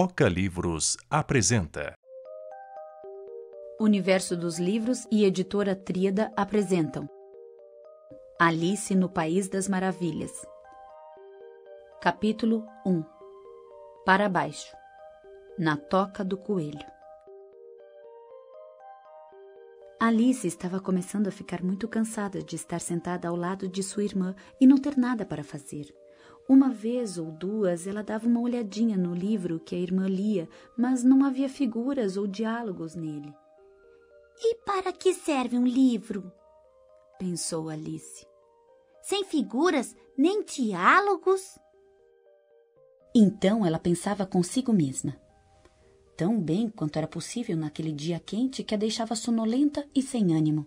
Toca Livros apresenta. Universo dos Livros e Editora Tríada apresentam. Alice no País das Maravilhas. Capítulo 1 Para baixo Na Toca do Coelho. Alice estava começando a ficar muito cansada de estar sentada ao lado de sua irmã e não ter nada para fazer. Uma vez ou duas ela dava uma olhadinha no livro que a irmã lia, mas não havia figuras ou diálogos nele. E para que serve um livro? pensou Alice. Sem figuras nem diálogos? Então ela pensava consigo mesma. Tão bem quanto era possível naquele dia quente que a deixava sonolenta e sem ânimo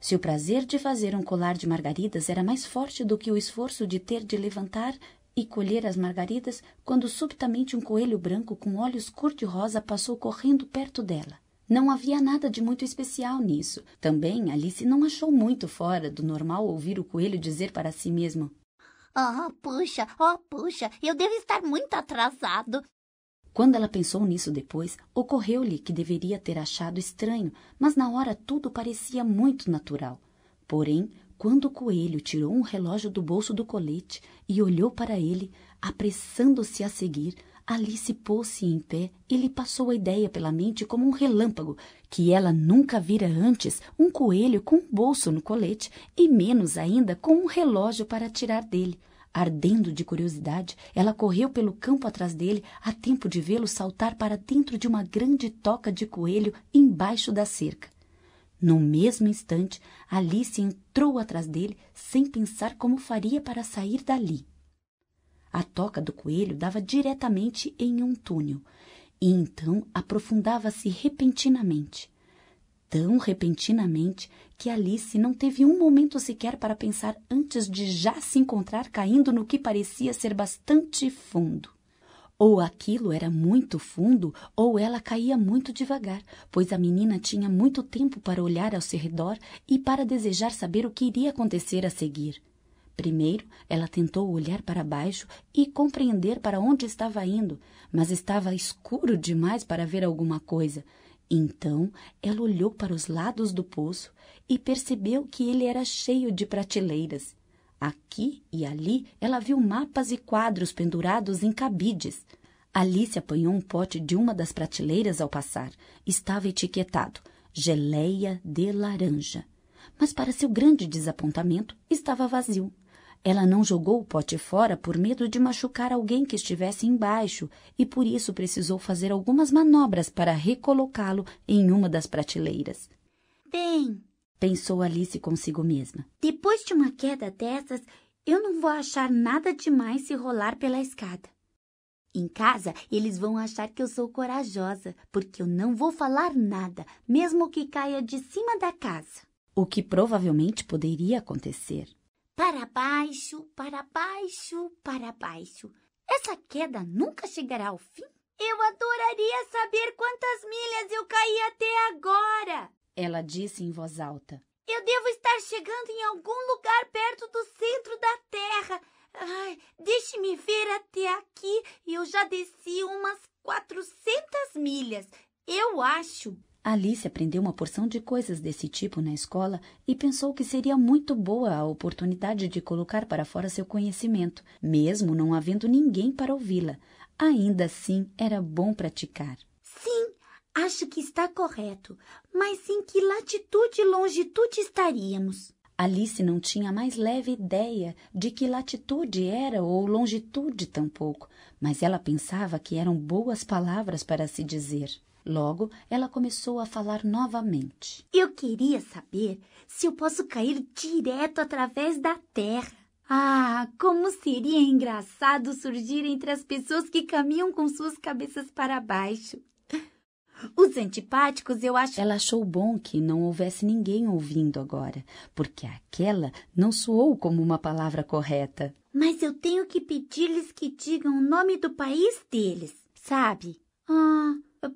se o prazer de fazer um colar de margaridas era mais forte do que o esforço de ter de levantar e colher as margaridas, quando subitamente um coelho branco com olhos cor-de-rosa passou correndo perto dela. Não havia nada de muito especial nisso. Também Alice não achou muito fora do normal ouvir o coelho dizer para si mesmo: Oh, puxa, oh, puxa, eu devo estar muito atrasado. Quando ela pensou nisso depois, ocorreu-lhe que deveria ter achado estranho, mas na hora tudo parecia muito natural. Porém, quando o coelho tirou um relógio do bolso do colete e olhou para ele, apressando-se a seguir, Alice pôs-se em pé e lhe passou a ideia pela mente como um relâmpago, que ela nunca vira antes um coelho com um bolso no colete e menos ainda com um relógio para tirar dele. Ardendo de curiosidade, ela correu pelo campo atrás dele a tempo de vê-lo saltar para dentro de uma grande toca de coelho embaixo da cerca. No mesmo instante, Alice entrou atrás dele sem pensar como faria para sair dali. A toca do coelho dava diretamente em um túnel e então aprofundava-se repentinamente tão repentinamente que Alice não teve um momento sequer para pensar antes de já se encontrar caindo no que parecia ser bastante fundo. Ou aquilo era muito fundo, ou ela caía muito devagar, pois a menina tinha muito tempo para olhar ao seu redor e para desejar saber o que iria acontecer a seguir. Primeiro, ela tentou olhar para baixo e compreender para onde estava indo, mas estava escuro demais para ver alguma coisa. Então ela olhou para os lados do poço e percebeu que ele era cheio de prateleiras. Aqui e ali ela viu mapas e quadros pendurados em cabides. Alice apanhou um pote de uma das prateleiras ao passar. Estava etiquetado geleia de laranja. Mas, para seu grande desapontamento, estava vazio. Ela não jogou o pote fora por medo de machucar alguém que estivesse embaixo e por isso precisou fazer algumas manobras para recolocá-lo em uma das prateleiras. Bem, pensou Alice consigo mesma. Depois de uma queda dessas, eu não vou achar nada demais se rolar pela escada. Em casa, eles vão achar que eu sou corajosa, porque eu não vou falar nada, mesmo que caia de cima da casa. O que provavelmente poderia acontecer para baixo, para baixo, para baixo. Essa queda nunca chegará ao fim? Eu adoraria saber quantas milhas eu caí até agora! Ela disse em voz alta. Eu devo estar chegando em algum lugar perto do centro da Terra. deixe-me ver até aqui. Eu já desci umas 400 milhas. Eu acho. Alice aprendeu uma porção de coisas desse tipo na escola e pensou que seria muito boa a oportunidade de colocar para fora seu conhecimento, mesmo não havendo ninguém para ouvi-la. Ainda assim, era bom praticar. Sim, acho que está correto. Mas em que latitude e longitude estaríamos? Alice não tinha mais leve ideia de que latitude era ou longitude tampouco, mas ela pensava que eram boas palavras para se dizer. Logo, ela começou a falar novamente. Eu queria saber se eu posso cair direto através da terra. Ah, como seria engraçado surgir entre as pessoas que caminham com suas cabeças para baixo. Os antipáticos, eu acho. Ela achou bom que não houvesse ninguém ouvindo agora, porque aquela não soou como uma palavra correta. Mas eu tenho que pedir-lhes que digam o nome do país deles, sabe? Ah,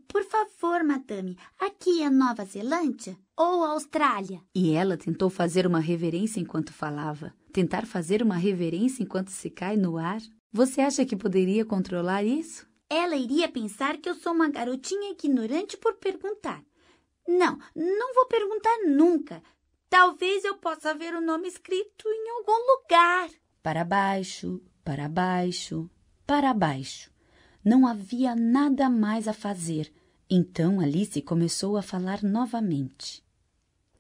por favor, madame, aqui é Nova Zelândia ou Austrália? E ela tentou fazer uma reverência enquanto falava. Tentar fazer uma reverência enquanto se cai no ar? Você acha que poderia controlar isso? Ela iria pensar que eu sou uma garotinha ignorante por perguntar. Não, não vou perguntar nunca. Talvez eu possa ver o nome escrito em algum lugar. Para baixo, para baixo, para baixo. Não havia nada mais a fazer. Então Alice começou a falar novamente.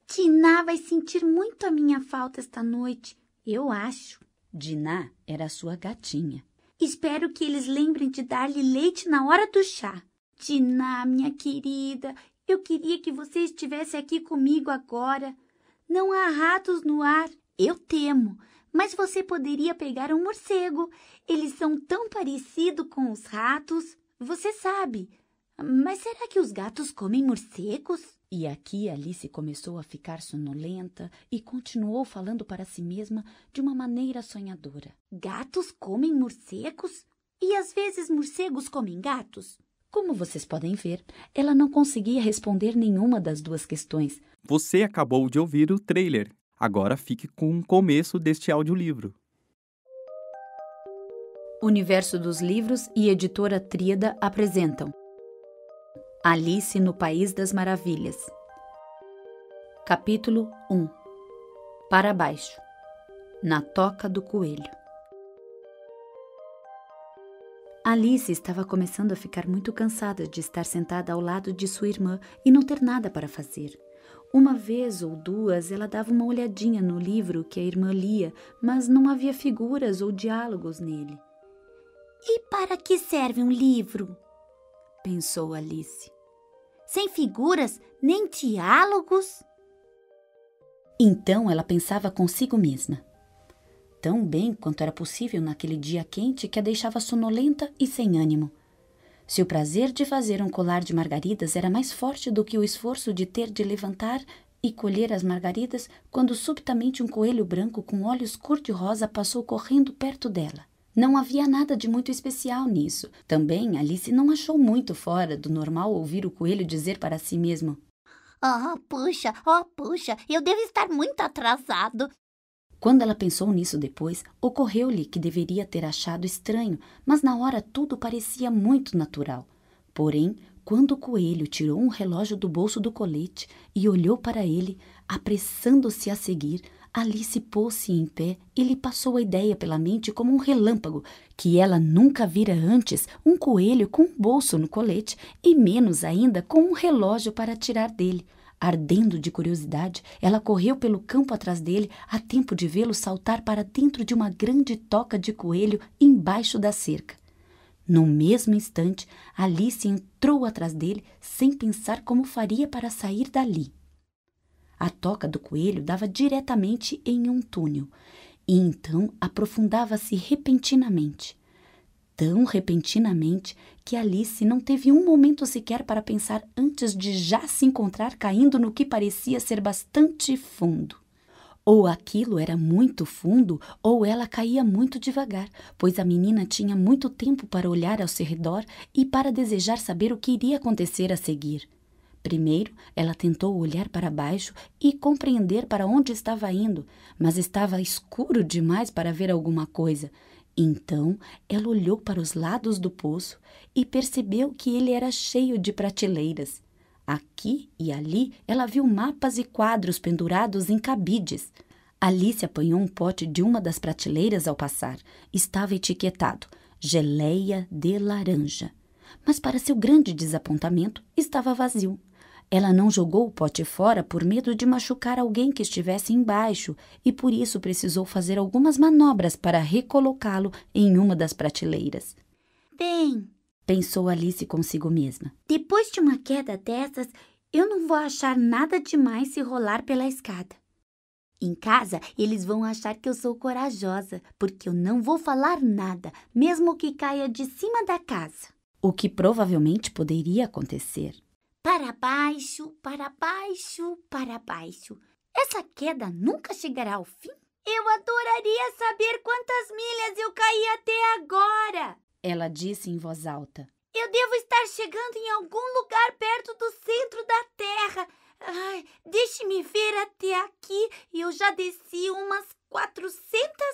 Diná vai sentir muito a minha falta esta noite, eu acho. Diná era sua gatinha. Espero que eles lembrem de dar-lhe leite na hora do chá. Diná, minha querida, eu queria que você estivesse aqui comigo agora. Não há ratos no ar, eu temo, mas você poderia pegar um morcego. Eles são tão parecidos com os ratos. Você sabe. Mas será que os gatos comem morcegos? E aqui Alice começou a ficar sonolenta e continuou falando para si mesma de uma maneira sonhadora. Gatos comem morcegos? E às vezes morcegos comem gatos? Como vocês podem ver, ela não conseguia responder nenhuma das duas questões. Você acabou de ouvir o trailer Agora fique com o começo deste audiolivro. Universo dos Livros e Editora Tríada apresentam Alice no País das Maravilhas. Capítulo 1 Para baixo Na Toca do Coelho. Alice estava começando a ficar muito cansada de estar sentada ao lado de sua irmã e não ter nada para fazer. Uma vez ou duas ela dava uma olhadinha no livro que a irmã lia, mas não havia figuras ou diálogos nele. E para que serve um livro? pensou Alice. Sem figuras nem diálogos? Então ela pensava consigo mesma. Tão bem quanto era possível naquele dia quente que a deixava sonolenta e sem ânimo. Se o prazer de fazer um colar de margaridas era mais forte do que o esforço de ter de levantar e colher as margaridas, quando subitamente um coelho branco com olhos cor-de-rosa passou correndo perto dela. Não havia nada de muito especial nisso. Também Alice não achou muito fora do normal ouvir o coelho dizer para si mesmo: Oh, puxa, oh, puxa, eu devo estar muito atrasado. Quando ela pensou nisso depois, ocorreu-lhe que deveria ter achado estranho, mas na hora tudo parecia muito natural. Porém, quando o coelho tirou um relógio do bolso do colete e olhou para ele, apressando-se a seguir, Alice pôs-se em pé e lhe passou a ideia pela mente como um relâmpago, que ela nunca vira antes um coelho com um bolso no colete e menos ainda com um relógio para tirar dele. Ardendo de curiosidade, ela correu pelo campo atrás dele a tempo de vê-lo saltar para dentro de uma grande toca de coelho embaixo da cerca. No mesmo instante, Alice entrou atrás dele sem pensar como faria para sair dali. A toca do coelho dava diretamente em um túnel e então aprofundava-se repentinamente tão repentinamente que Alice não teve um momento sequer para pensar antes de já se encontrar caindo no que parecia ser bastante fundo. Ou aquilo era muito fundo, ou ela caía muito devagar, pois a menina tinha muito tempo para olhar ao seu redor e para desejar saber o que iria acontecer a seguir. Primeiro, ela tentou olhar para baixo e compreender para onde estava indo, mas estava escuro demais para ver alguma coisa. Então ela olhou para os lados do poço e percebeu que ele era cheio de prateleiras. Aqui e ali ela viu mapas e quadros pendurados em cabides. Alice apanhou um pote de uma das prateleiras ao passar. Estava etiquetado geleia de laranja. Mas, para seu grande desapontamento, estava vazio. Ela não jogou o pote fora por medo de machucar alguém que estivesse embaixo e por isso precisou fazer algumas manobras para recolocá-lo em uma das prateleiras. Bem, pensou Alice consigo mesma. Depois de uma queda dessas, eu não vou achar nada demais se rolar pela escada. Em casa, eles vão achar que eu sou corajosa, porque eu não vou falar nada, mesmo que caia de cima da casa. O que provavelmente poderia acontecer para baixo, para baixo, para baixo. Essa queda nunca chegará ao fim? Eu adoraria saber quantas milhas eu caí até agora! Ela disse em voz alta. Eu devo estar chegando em algum lugar perto do centro da Terra. deixe-me ver até aqui. Eu já desci umas 400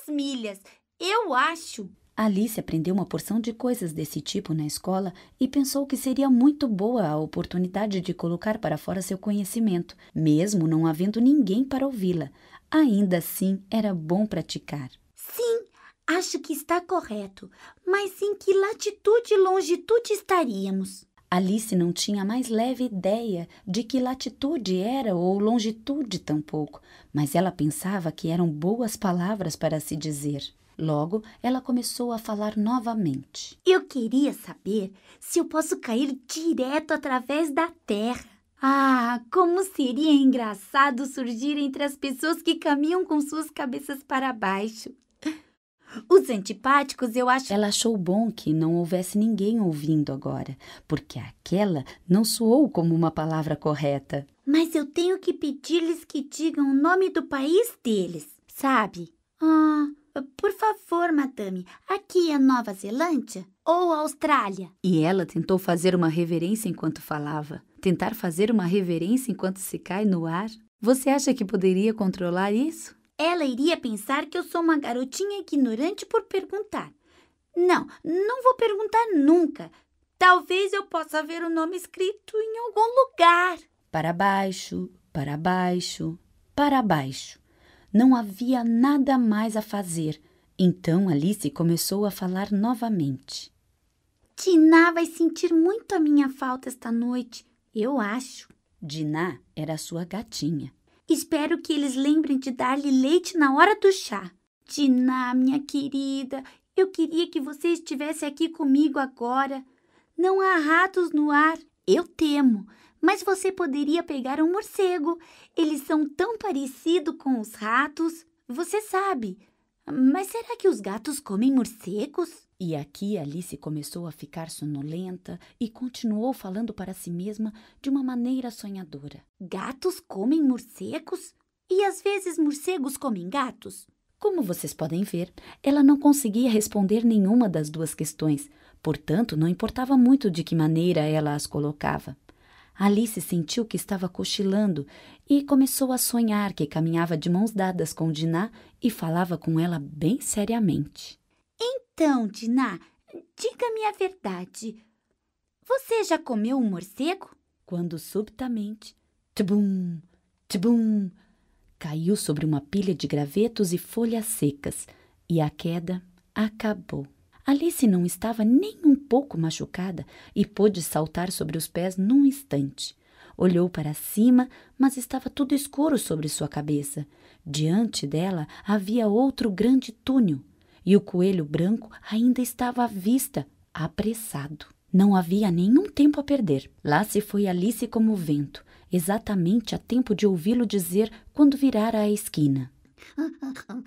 milhas, eu acho. Alice aprendeu uma porção de coisas desse tipo na escola e pensou que seria muito boa a oportunidade de colocar para fora seu conhecimento, mesmo não havendo ninguém para ouvi-la. Ainda assim, era bom praticar. Sim, acho que está correto, mas em que latitude e longitude estaríamos? Alice não tinha mais leve ideia de que latitude era ou longitude tampouco, mas ela pensava que eram boas palavras para se dizer. Logo, ela começou a falar novamente. Eu queria saber se eu posso cair direto através da terra. Ah, como seria engraçado surgir entre as pessoas que caminham com suas cabeças para baixo. Os antipáticos, eu acho. Ela achou bom que não houvesse ninguém ouvindo agora, porque aquela não soou como uma palavra correta. Mas eu tenho que pedir-lhes que digam o nome do país deles, sabe? Ah, por favor, madame, aqui é Nova Zelândia ou Austrália? E ela tentou fazer uma reverência enquanto falava. Tentar fazer uma reverência enquanto se cai no ar? Você acha que poderia controlar isso? Ela iria pensar que eu sou uma garotinha ignorante por perguntar. Não, não vou perguntar nunca. Talvez eu possa ver o nome escrito em algum lugar. Para baixo, para baixo, para baixo. Não havia nada mais a fazer. Então Alice começou a falar novamente. Diná vai sentir muito a minha falta esta noite, eu acho. Diná era sua gatinha. Espero que eles lembrem de dar-lhe leite na hora do chá. Diná, minha querida, eu queria que você estivesse aqui comigo agora. Não há ratos no ar, eu temo, mas você poderia pegar um morcego. Eles são tão parecidos com os ratos, você sabe. Mas será que os gatos comem morcegos? E aqui Alice começou a ficar sonolenta e continuou falando para si mesma de uma maneira sonhadora. Gatos comem morcegos? E às vezes morcegos comem gatos? Como vocês podem ver, ela não conseguia responder nenhuma das duas questões, portanto, não importava muito de que maneira ela as colocava. Alice sentiu que estava cochilando e começou a sonhar que caminhava de mãos dadas com Diná e falava com ela bem seriamente. Então, Diná, diga-me a verdade. Você já comeu um morcego? Quando subitamente, tbum, tbum, caiu sobre uma pilha de gravetos e folhas secas e a queda acabou. Alice não estava nem pouco machucada e pôde saltar sobre os pés num instante. Olhou para cima, mas estava tudo escuro sobre sua cabeça. Diante dela havia outro grande túnel, e o coelho branco ainda estava à vista, apressado. Não havia nenhum tempo a perder. Lá se foi Alice como o vento, exatamente a tempo de ouvi-lo dizer quando virara a esquina.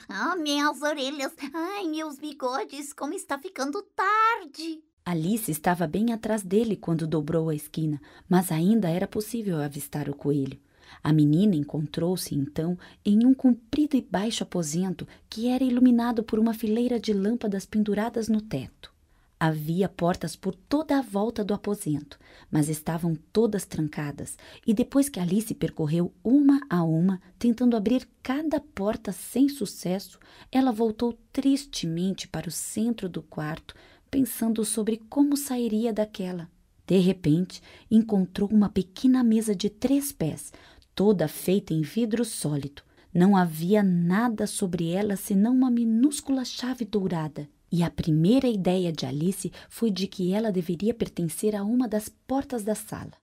Ah, minhas orelhas! Ai, meus bigodes! Como está ficando tarde! Alice estava bem atrás dele quando dobrou a esquina, mas ainda era possível avistar o coelho. A menina encontrou-se então em um comprido e baixo aposento que era iluminado por uma fileira de lâmpadas penduradas no teto. Havia portas por toda a volta do aposento, mas estavam todas trancadas, e depois que Alice percorreu uma a uma, tentando abrir cada porta sem sucesso, ela voltou tristemente para o centro do quarto, pensando sobre como sairia daquela. De repente, encontrou uma pequena mesa de três pés, toda feita em vidro sólido. Não havia nada sobre ela senão uma minúscula chave dourada. E a primeira ideia de Alice foi de que ela deveria pertencer a uma das portas da sala.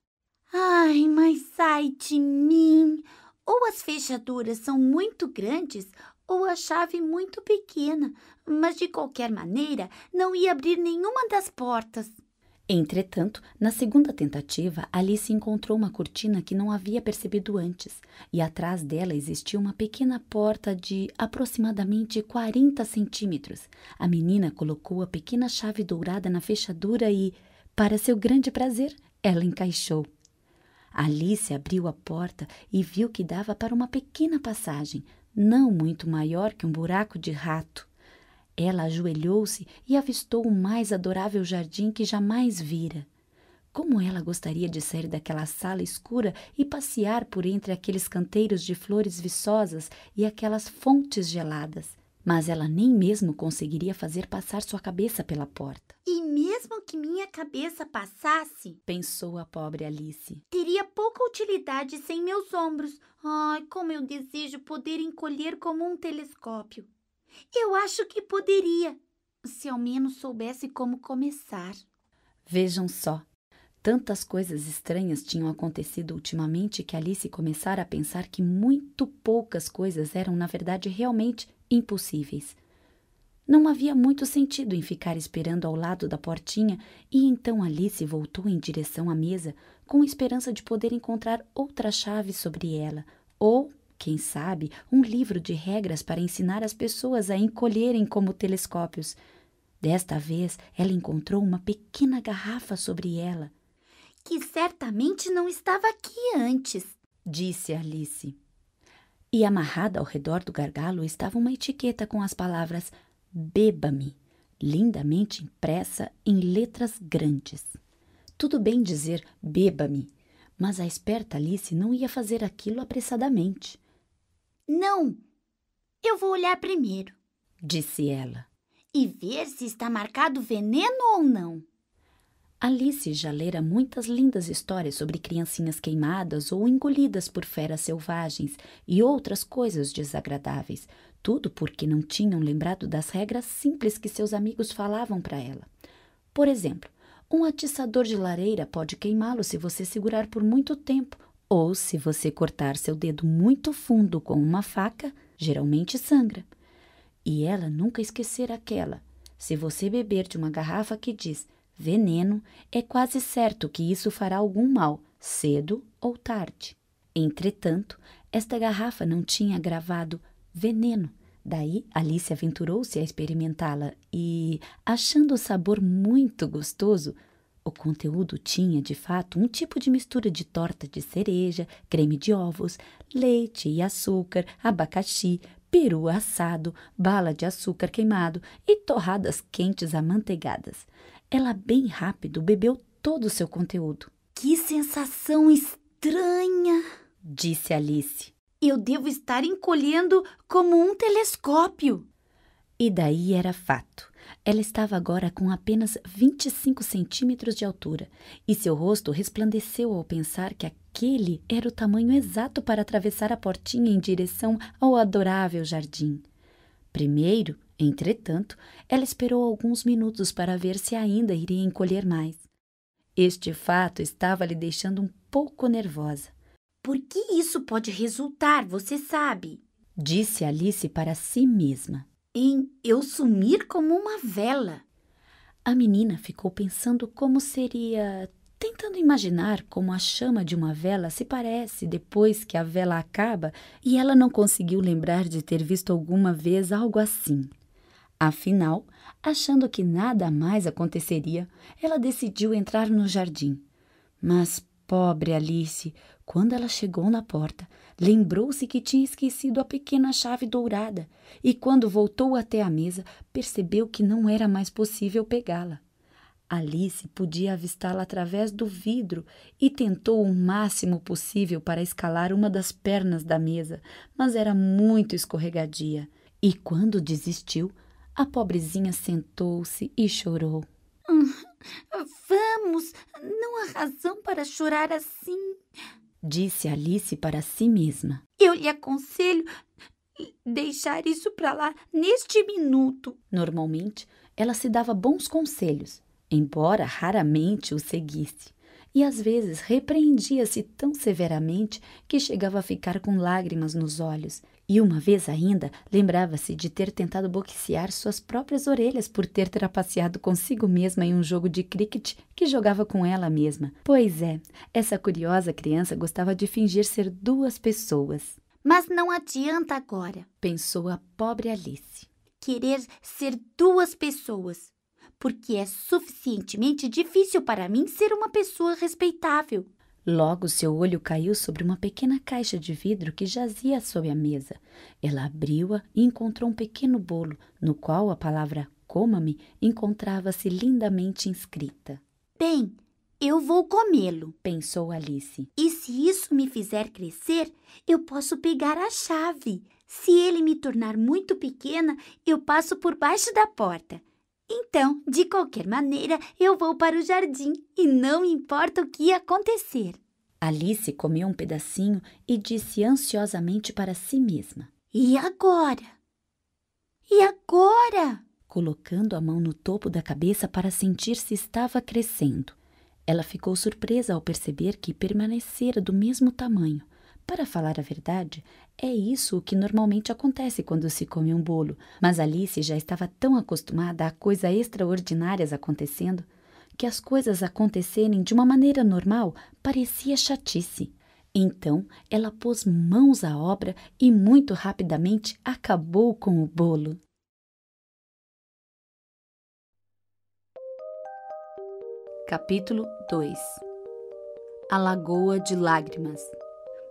Ai, mas sai de mim! Ou as fechaduras são muito grandes, ou a chave muito pequena, mas de qualquer maneira não ia abrir nenhuma das portas. Entretanto, na segunda tentativa, Alice encontrou uma cortina que não havia percebido antes, e atrás dela existia uma pequena porta de aproximadamente 40 centímetros. A menina colocou a pequena chave dourada na fechadura e, para seu grande prazer, ela encaixou. Alice abriu a porta e viu que dava para uma pequena passagem, não muito maior que um buraco de rato. Ela ajoelhou-se e avistou o mais adorável jardim que jamais vira. Como ela gostaria de sair daquela sala escura e passear por entre aqueles canteiros de flores viçosas e aquelas fontes geladas mas ela nem mesmo conseguiria fazer passar sua cabeça pela porta. E mesmo que minha cabeça passasse, pensou a pobre Alice, teria pouca utilidade sem meus ombros. Ai, como eu desejo poder encolher como um telescópio. Eu acho que poderia, se ao menos soubesse como começar. Vejam só, Tantas coisas estranhas tinham acontecido ultimamente que Alice começara a pensar que muito poucas coisas eram, na verdade, realmente impossíveis. Não havia muito sentido em ficar esperando ao lado da portinha, e então Alice voltou em direção à mesa, com esperança de poder encontrar outra chave sobre ela, ou, quem sabe, um livro de regras para ensinar as pessoas a encolherem como telescópios. Desta vez, ela encontrou uma pequena garrafa sobre ela. Que certamente não estava aqui antes, disse Alice e amarrada ao redor do gargalo estava uma etiqueta com as palavras Beba-me, lindamente impressa em letras grandes. Tudo bem dizer beba-me, mas a esperta Alice não ia fazer aquilo apressadamente. Não! Eu vou olhar primeiro, disse ela, e ver se está marcado veneno ou não. Alice já lera muitas lindas histórias sobre criancinhas queimadas ou engolidas por feras selvagens e outras coisas desagradáveis, tudo porque não tinham lembrado das regras simples que seus amigos falavam para ela. Por exemplo, um atiçador de lareira pode queimá-lo se você segurar por muito tempo, ou se você cortar seu dedo muito fundo com uma faca, geralmente sangra. E ela nunca esquecer aquela. Se você beber de uma garrafa que diz veneno, é quase certo que isso fará algum mal, cedo ou tarde. Entretanto, esta garrafa não tinha gravado veneno. Daí, Alice aventurou-se a experimentá-la e, achando o sabor muito gostoso, o conteúdo tinha, de fato, um tipo de mistura de torta de cereja, creme de ovos, leite e açúcar, abacaxi, peru assado, bala de açúcar queimado e torradas quentes amanteigadas. Ela, bem rápido, bebeu todo o seu conteúdo. Que sensação estranha! disse Alice. Eu devo estar encolhendo como um telescópio. E daí era fato. Ela estava agora com apenas 25 centímetros de altura e seu rosto resplandeceu ao pensar que aquele era o tamanho exato para atravessar a portinha em direção ao adorável jardim. Primeiro, Entretanto, ela esperou alguns minutos para ver se ainda iria encolher mais. Este fato estava lhe deixando um pouco nervosa. Por que isso pode resultar, você sabe? Disse Alice para si mesma. Em eu sumir como uma vela. A menina ficou pensando como seria, tentando imaginar como a chama de uma vela se parece depois que a vela acaba, e ela não conseguiu lembrar de ter visto alguma vez algo assim. Afinal, achando que nada mais aconteceria, ela decidiu entrar no jardim. Mas pobre Alice, quando ela chegou na porta, lembrou-se que tinha esquecido a pequena chave dourada e, quando voltou até a mesa, percebeu que não era mais possível pegá-la. Alice podia avistá-la através do vidro e tentou o máximo possível para escalar uma das pernas da mesa, mas era muito escorregadia. E quando desistiu, a pobrezinha sentou-se e chorou. vamos, não há razão para chorar assim, disse Alice para si mesma. Eu lhe aconselho deixar isso para lá neste minuto. Normalmente, ela se dava bons conselhos, embora raramente os seguisse, e às vezes repreendia-se tão severamente que chegava a ficar com lágrimas nos olhos e uma vez ainda lembrava-se de ter tentado boxear suas próprias orelhas por ter trapaceado consigo mesma em um jogo de cricket que jogava com ela mesma. Pois é, essa curiosa criança gostava de fingir ser duas pessoas. Mas não adianta agora, pensou a pobre Alice. Querer ser duas pessoas, porque é suficientemente difícil para mim ser uma pessoa respeitável. Logo seu olho caiu sobre uma pequena caixa de vidro que jazia sob a mesa. Ela abriu-a e encontrou um pequeno bolo, no qual a palavra coma-me encontrava-se lindamente inscrita. Bem, eu vou comê-lo, pensou Alice. E se isso me fizer crescer, eu posso pegar a chave. Se ele me tornar muito pequena, eu passo por baixo da porta. Então, de qualquer maneira, eu vou para o jardim e não importa o que acontecer. Alice comeu um pedacinho e disse ansiosamente para si mesma: E agora? E agora? Colocando a mão no topo da cabeça para sentir se estava crescendo. Ela ficou surpresa ao perceber que permanecera do mesmo tamanho, para falar a verdade, é isso o que normalmente acontece quando se come um bolo, mas Alice já estava tão acostumada a coisas extraordinárias acontecendo que as coisas acontecerem de uma maneira normal parecia chatice. Então ela pôs mãos à obra e muito rapidamente acabou com o bolo. Capítulo 2 A Lagoa de Lágrimas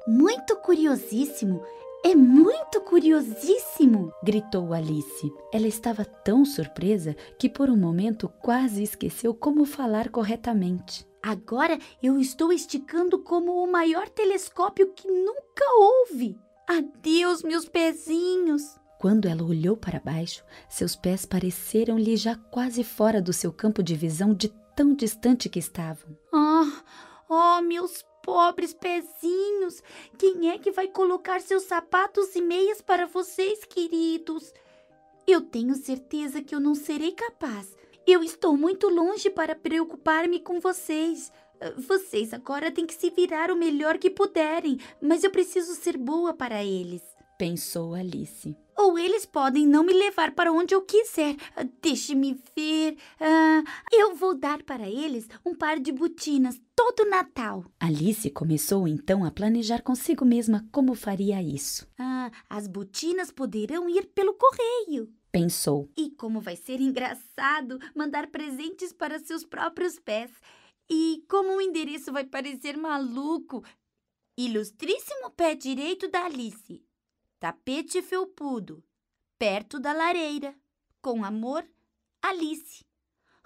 muito curiosíssimo! É muito curiosíssimo! gritou Alice. Ela estava tão surpresa que por um momento quase esqueceu como falar corretamente. Agora eu estou esticando como o maior telescópio que nunca houve! Adeus, meus pezinhos! Quando ela olhou para baixo, seus pés pareceram-lhe já quase fora do seu campo de visão de tão distante que estavam. Ah, oh, oh, meus pobres pezinhos. Quem é que vai colocar seus sapatos e meias para vocês, queridos? Eu tenho certeza que eu não serei capaz. Eu estou muito longe para preocupar-me com vocês. Ah, vocês agora têm que se virar o melhor que puderem, mas eu preciso ser boa para eles pensou Alice. Ou eles podem não me levar para onde eu quiser. Ah, deixe-me ver. Ah, eu vou dar para eles um par de botinas todo Natal. Alice começou então a planejar consigo mesma como faria isso. Ah, as botinas poderão ir pelo correio. Pensou. E como vai ser engraçado mandar presentes para seus próprios pés. E como o endereço vai parecer maluco. Ilustríssimo pé direito da Alice tapete felpudo, perto da lareira. Com amor, Alice.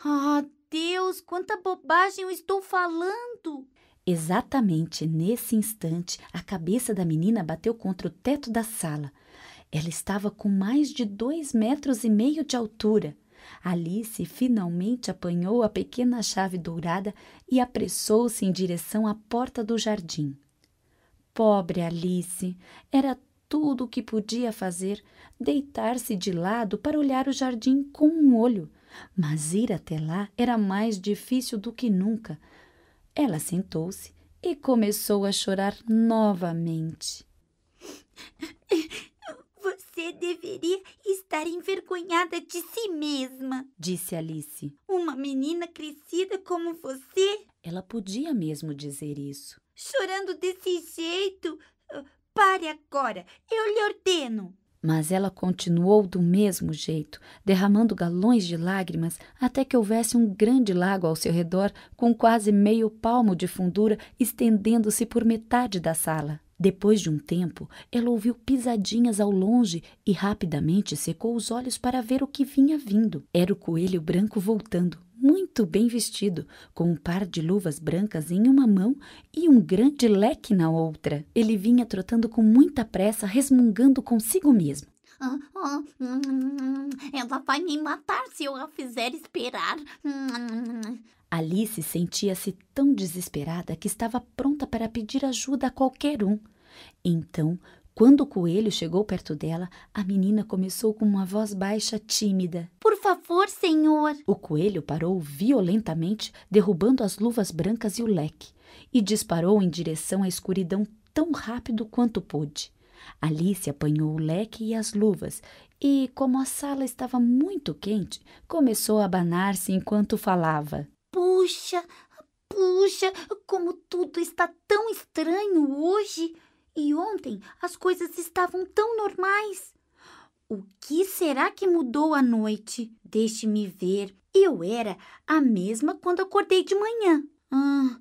Ah, oh, Deus, quanta bobagem eu estou falando! Exatamente nesse instante, a cabeça da menina bateu contra o teto da sala. Ela estava com mais de dois metros e meio de altura. Alice finalmente apanhou a pequena chave dourada e apressou-se em direção à porta do jardim. Pobre Alice! Era tudo o que podia fazer, deitar-se de lado para olhar o jardim com um olho. Mas ir até lá era mais difícil do que nunca. Ela sentou-se e começou a chorar novamente. Você deveria estar envergonhada de si mesma, disse Alice. Uma menina crescida como você. Ela podia mesmo dizer isso. Chorando desse jeito, Pare agora, eu lhe ordeno. Mas ela continuou do mesmo jeito, derramando galões de lágrimas até que houvesse um grande lago ao seu redor, com quase meio palmo de fundura estendendo-se por metade da sala. Depois de um tempo, ela ouviu pisadinhas ao longe e rapidamente secou os olhos para ver o que vinha vindo. Era o coelho branco voltando muito bem vestido, com um par de luvas brancas em uma mão e um grande leque na outra. Ele vinha trotando com muita pressa, resmungando consigo mesmo. Ah, ah, hum, ela vai me matar se eu a fizer esperar. Hum. Alice sentia-se tão desesperada que estava pronta para pedir ajuda a qualquer um. Então quando o coelho chegou perto dela, a menina começou com uma voz baixa tímida: Por favor, senhor! O coelho parou violentamente, derrubando as luvas brancas e o leque, e disparou em direção à escuridão tão rápido quanto pôde. Alice apanhou o leque e as luvas, e, como a sala estava muito quente, começou a abanar-se enquanto falava. Puxa, puxa, como tudo está tão estranho hoje! E ontem as coisas estavam tão normais. O que será que mudou à noite? Deixe-me ver. Eu era a mesma quando acordei de manhã. Ah,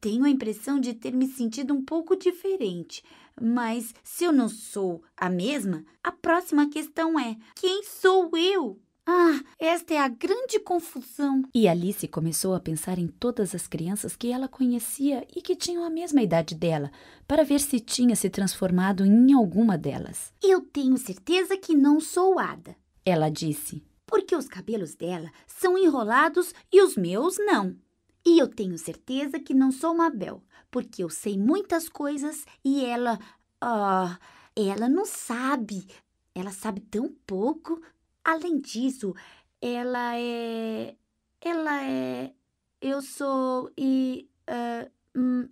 tenho a impressão de ter me sentido um pouco diferente. Mas se eu não sou a mesma, a próxima questão é: quem sou eu? Ah, esta é a grande confusão. E Alice começou a pensar em todas as crianças que ela conhecia e que tinham a mesma idade dela, para ver se tinha se transformado em alguma delas. Eu tenho certeza que não sou Ada, ela disse. Porque os cabelos dela são enrolados e os meus não. E eu tenho certeza que não sou Mabel, porque eu sei muitas coisas e ela. Ah, ela não sabe. Ela sabe tão pouco Além disso, ela é. Ela é. Eu sou. E. Uh, hum,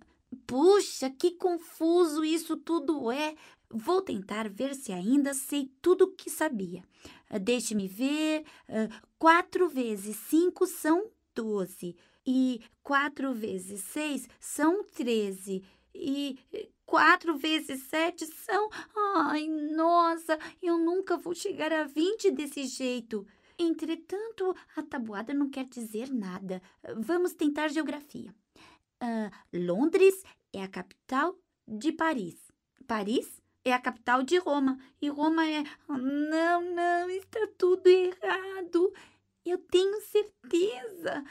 puxa, que confuso isso tudo é! Vou tentar ver se ainda sei tudo o que sabia. Deixe-me ver. quatro vezes cinco são doze. E quatro vezes seis são treze. E Quatro vezes sete são. Ai, nossa, eu nunca vou chegar a vinte desse jeito. Entretanto, a tabuada não quer dizer nada. Vamos tentar geografia. Uh, Londres é a capital de Paris. Paris é a capital de Roma. E Roma é. não, não, está tudo errado. Eu tenho certeza.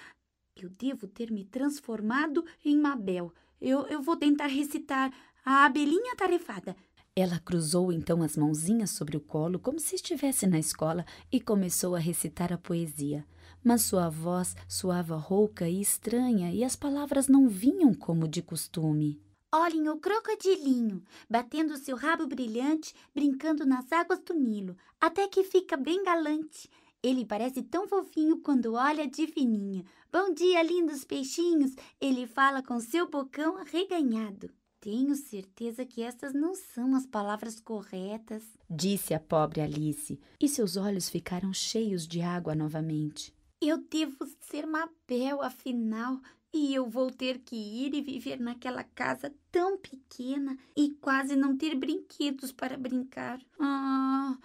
Eu devo ter me transformado em Mabel. Eu, eu vou tentar recitar. A abelhinha tarefada. Ela cruzou então as mãozinhas sobre o colo, como se estivesse na escola, e começou a recitar a poesia. Mas sua voz soava rouca e estranha, e as palavras não vinham como de costume. Olhem o crocodilinho, batendo seu rabo brilhante, brincando nas águas do Nilo, até que fica bem galante. Ele parece tão fofinho quando olha de fininho. Bom dia, lindos peixinhos! Ele fala com seu bocão arreganhado tenho certeza que estas não são as palavras corretas, disse a pobre Alice, e seus olhos ficaram cheios de água novamente. Eu devo ser Mabel, afinal, e eu vou ter que ir e viver naquela casa tão pequena e quase não ter brinquedos para brincar. Ah,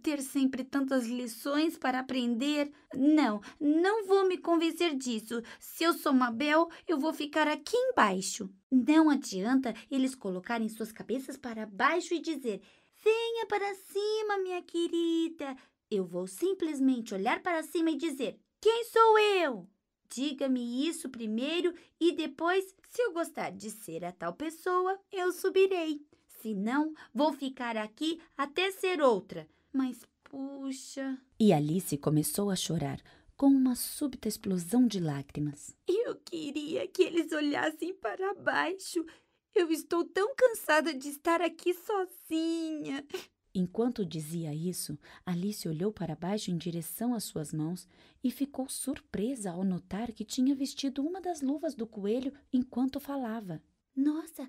ter sempre tantas lições para aprender. Não, não vou me convencer disso. Se eu sou Mabel, eu vou ficar aqui embaixo. Não adianta eles colocarem suas cabeças para baixo e dizer: Venha para cima, minha querida. Eu vou simplesmente olhar para cima e dizer: Quem sou eu? Diga-me isso primeiro e depois, se eu gostar de ser a tal pessoa, eu subirei. Se não, vou ficar aqui até ser outra. Mas puxa. E Alice começou a chorar com uma súbita explosão de lágrimas. Eu queria que eles olhassem para baixo. Eu estou tão cansada de estar aqui sozinha. Enquanto dizia isso, Alice olhou para baixo em direção às suas mãos e ficou surpresa ao notar que tinha vestido uma das luvas do coelho enquanto falava. Nossa,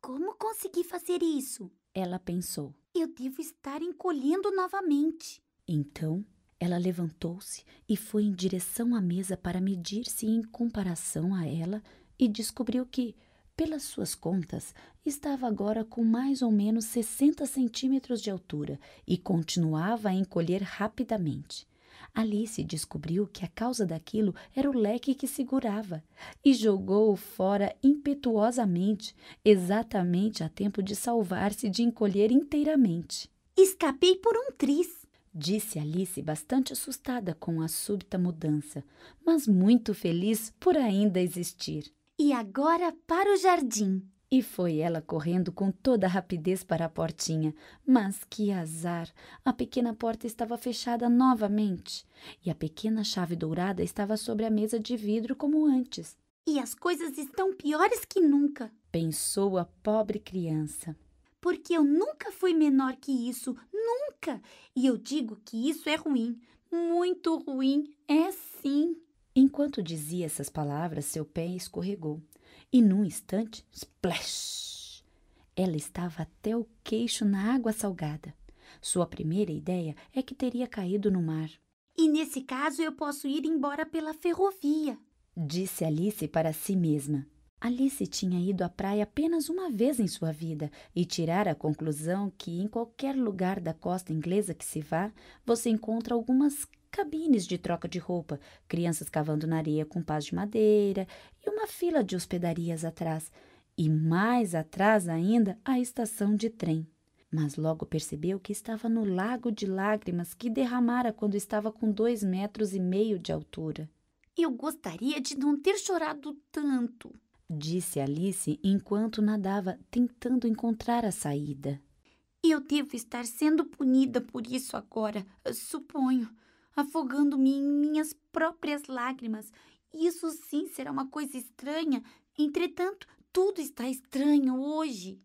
como consegui fazer isso? Ela pensou. Eu devo estar encolhendo novamente. Então, ela levantou-se e foi em direção à mesa para medir-se em comparação a ela e descobriu que, pelas suas contas, estava agora com mais ou menos 60 centímetros de altura e continuava a encolher rapidamente. Alice descobriu que a causa daquilo era o leque que segurava e jogou-o fora impetuosamente, exatamente a tempo de salvar-se de encolher inteiramente. Escapei por um triz, disse Alice, bastante assustada com a súbita mudança, mas muito feliz por ainda existir. E agora para o jardim. E foi ela correndo com toda a rapidez para a portinha. Mas que azar! A pequena porta estava fechada novamente. E a pequena chave dourada estava sobre a mesa de vidro como antes. E as coisas estão piores que nunca, pensou a pobre criança. Porque eu nunca fui menor que isso, nunca! E eu digo que isso é ruim, muito ruim, é sim. Enquanto dizia essas palavras, seu pé escorregou e, num instante, splash! Ela estava até o queixo na água salgada. Sua primeira ideia é que teria caído no mar. E nesse caso eu posso ir embora pela ferrovia, disse Alice para si mesma. Alice tinha ido à praia apenas uma vez em sua vida e tirara a conclusão que em qualquer lugar da costa inglesa que se vá, você encontra algumas cabines de troca de roupa, crianças cavando na areia com pás de madeira e uma fila de hospedarias atrás. E mais atrás ainda, a estação de trem. Mas logo percebeu que estava no lago de lágrimas que derramara quando estava com dois metros e meio de altura. Eu gostaria de não ter chorado tanto, disse Alice enquanto nadava, tentando encontrar a saída. Eu devo estar sendo punida por isso agora, suponho afogando-me em minhas próprias lágrimas. Isso sim será uma coisa estranha. Entretanto, tudo está estranho hoje.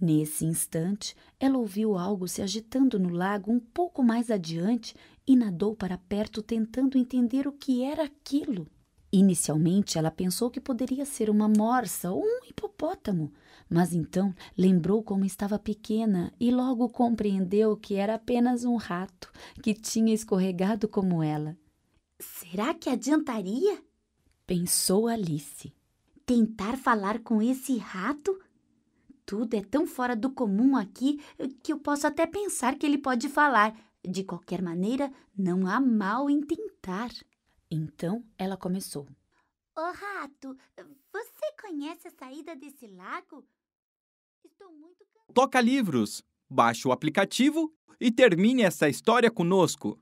Nesse instante, ela ouviu algo se agitando no lago um pouco mais adiante e nadou para perto tentando entender o que era aquilo. Inicialmente, ela pensou que poderia ser uma morsa ou um hipopótamo, mas então lembrou como estava pequena e logo compreendeu que era apenas um rato que tinha escorregado como ela. Será que adiantaria? Pensou Alice. Tentar falar com esse rato? Tudo é tão fora do comum aqui que eu posso até pensar que ele pode falar. De qualquer maneira, não há mal em tentar. Então ela começou. Ô oh, rato, você conhece a saída desse lago? Toca livros, baixe o aplicativo e termine essa história conosco.